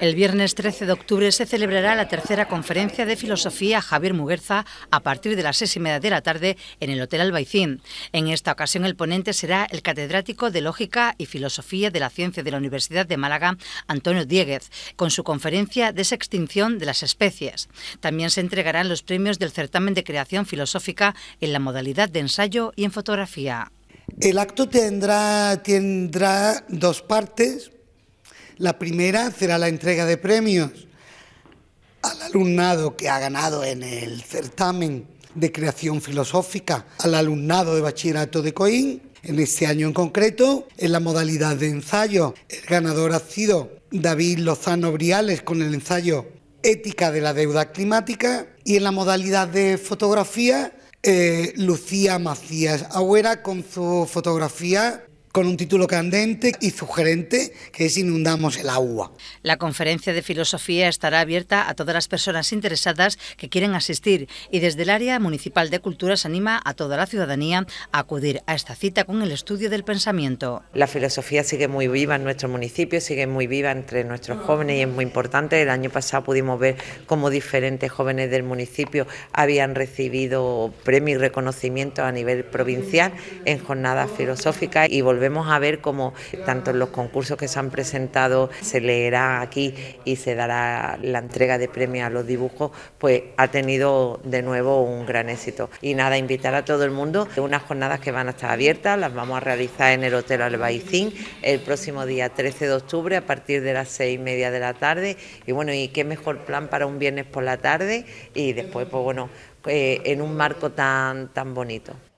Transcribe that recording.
El viernes 13 de octubre se celebrará la tercera conferencia de filosofía Javier Muguerza a partir de las seis y media de la tarde en el Hotel Albaicín. En esta ocasión el ponente será el catedrático de Lógica y Filosofía de la Ciencia de la Universidad de Málaga, Antonio Dieguez, con su conferencia de extinción de las especies. También se entregarán los premios del certamen de creación filosófica en la modalidad de ensayo y en fotografía. El acto tendrá, tendrá dos partes la primera será la entrega de premios al alumnado que ha ganado en el certamen de creación filosófica, al alumnado de bachillerato de Coín. En este año en concreto, en la modalidad de ensayo, el ganador ha sido David Lozano Briales con el ensayo Ética de la Deuda Climática y en la modalidad de fotografía, eh, Lucía Macías Agüera con su fotografía con un título candente y sugerente que es Inundamos el agua. La conferencia de filosofía estará abierta a todas las personas interesadas que quieren asistir y desde el área municipal de cultura se anima a toda la ciudadanía a acudir a esta cita con el estudio del pensamiento. La filosofía sigue muy viva en nuestro municipio, sigue muy viva entre nuestros jóvenes y es muy importante. El año pasado pudimos ver cómo diferentes jóvenes del municipio habían recibido premios y reconocimientos a nivel provincial en jornadas filosóficas y volvemos volvemos a ver cómo tanto en los concursos que se han presentado se leerá aquí y se dará la entrega de premios a los dibujos, pues ha tenido de nuevo un gran éxito. Y nada, invitar a todo el mundo, unas jornadas que van a estar abiertas, las vamos a realizar en el Hotel Albaicín el próximo día 13 de octubre a partir de las seis y media de la tarde. Y bueno, y qué mejor plan para un viernes por la tarde y después, pues bueno, eh, en un marco tan, tan bonito.